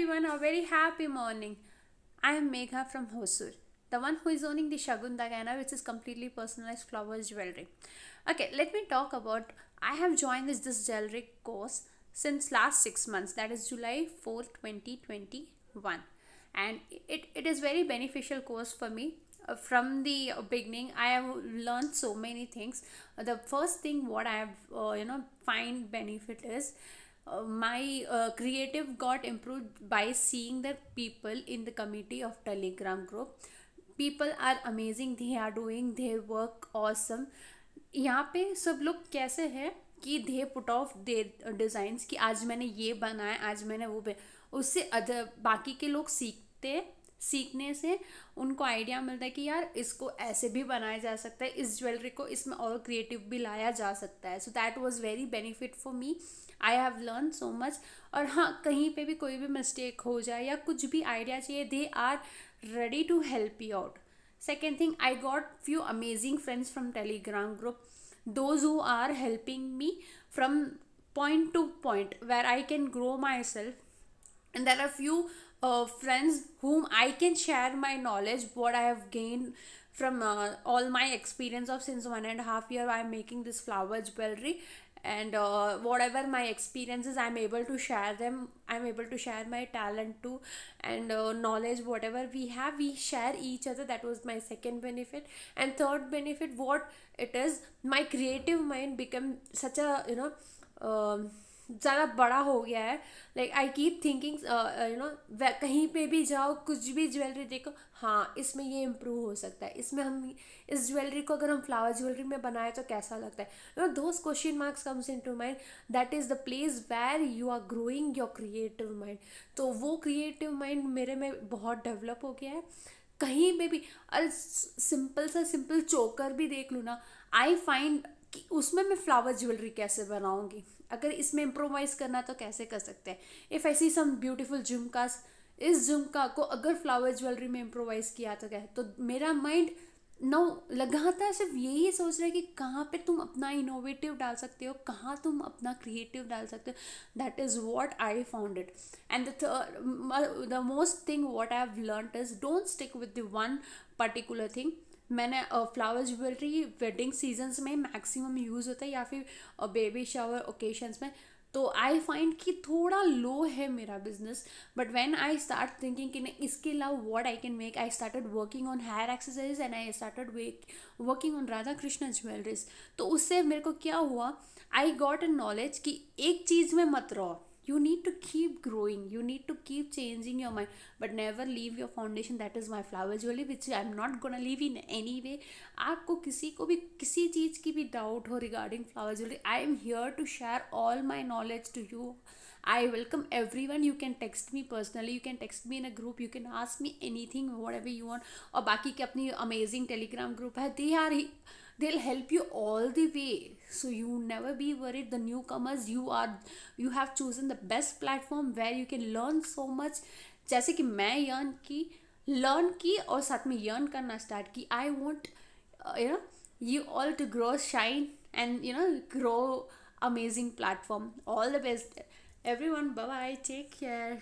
everyone, a very happy morning. I am Megha from Hosur, the one who is owning the Shagundagana, which is completely personalized flowers jewelry. Okay, let me talk about I have joined this, this jewelry course since last six months, that is July 4, 2021. And it, it is very beneficial course for me uh, from the beginning i have learned so many things the first thing what i have uh, you know find benefit is my uh, creative got improved by seeing the people in the committee of telegram group people are amazing they are doing their work awesome यहाँ पे सब लोग कैसे हैं कि they put off their designs कि आज मैंने ये बनाया आज मैंने वो उससे अदर बाकी के लोग सीखते सीखने से उनको आइडिया मिलता है कि यार इसको ऐसे भी बनाया जा सकता है इस ज्वेलरी को इसमें और क्रिएटिव भी लाया जा सकता है so that was very benefit for me I have learn so much और हाँ कहीं पे भी कोई भी मिस्टेक हो जाए या कुछ भी आइडिया चाहिए they are ready to help you out second thing I got few amazing friends from Telegram group those who are helping me from point to point where I can grow my self and there are few uh, friends whom I can share my knowledge, what I have gained from uh, all my experience of since one and a half year I'm making this flower jewelry and uh, whatever my experiences I'm able to share them I'm able to share my talent too and uh, knowledge whatever we have we share each other that was my second benefit and third benefit what it is my creative mind become such a you know um, ज़्यादा बड़ा हो गया है like I keep thinking you know कहीं पे भी जाओ कुछ भी ज्वेलरी देखो हाँ इसमें ये इम्प्रूव हो सकता है इसमें हम इस ज्वेलरी को अगर हम फ्लावर ज्वेलरी में बनाए तो कैसा लगता है you know those question marks comes into mind that is the place where you are growing your creative mind तो वो क्रिएटिव माइंड मेरे में बहुत डेवलप हो गया है कहीं पे भी अरे सिंपल सा सिंपल चोकर भी देख लूँ ना आई फाइंड कि उसमें मैं फ्लावर ज्वेलरी कैसे बनाऊँगी अगर इसमें इम्प्रोवाइज़ करना तो कैसे कर सकते हैं इफ़ ऐसी सम ब्यूटीफुल झुमकास इस झुमका को अगर फ्लावर ज्वेलरी में इम्प्रोवाइज़ किया तो क्या तो मेरा माइंड नौ लगातार सिर्फ यही सोच रहा है कि कहाँ पे तुम अपना इनोवेटिव डाल सकते हो कहाँ तुम अपना क्रिएटिव डाल सकते हो that is what I found it and the most thing what I have learn is don't stick with the one particular thing मैंने फ्लावर ज्वेलरी वेडिंग सीजन्स में मैक्सिमम यूज़ होता है या फिर बेबी शावर ओकेशंस में तो I find कि थोड़ा लो है मेरा business but when I start thinking कि नहीं इसके अलावा what I can make I started working on hair exercise and I started working on Radha Krishna jewelleries तो उससे मेरे को क्या हुआ आई गॉट अ नॉलेज कि एक चीज़ में मत रहो you need to keep growing you need to keep changing your mind but never leave your foundation that is my flower jewelry which i am not gonna leave in any way आपको किसी को भी किसी चीज़ की भी regarding flower regarding i am here to share all my knowledge to you i welcome everyone. You can text me personally. You can text me in a group. You can ask me anything, whatever you want. और बाकी के अपनी amazing telegram group है. They are they'll help you all the way so you never be worried the newcomers you are you have chosen the best platform where you can learn so much जैसे कि मैं yearn की learn की और साथ में yearn करना start की I want you know you all to grow shine and you know grow amazing platform all the best everyone bye take care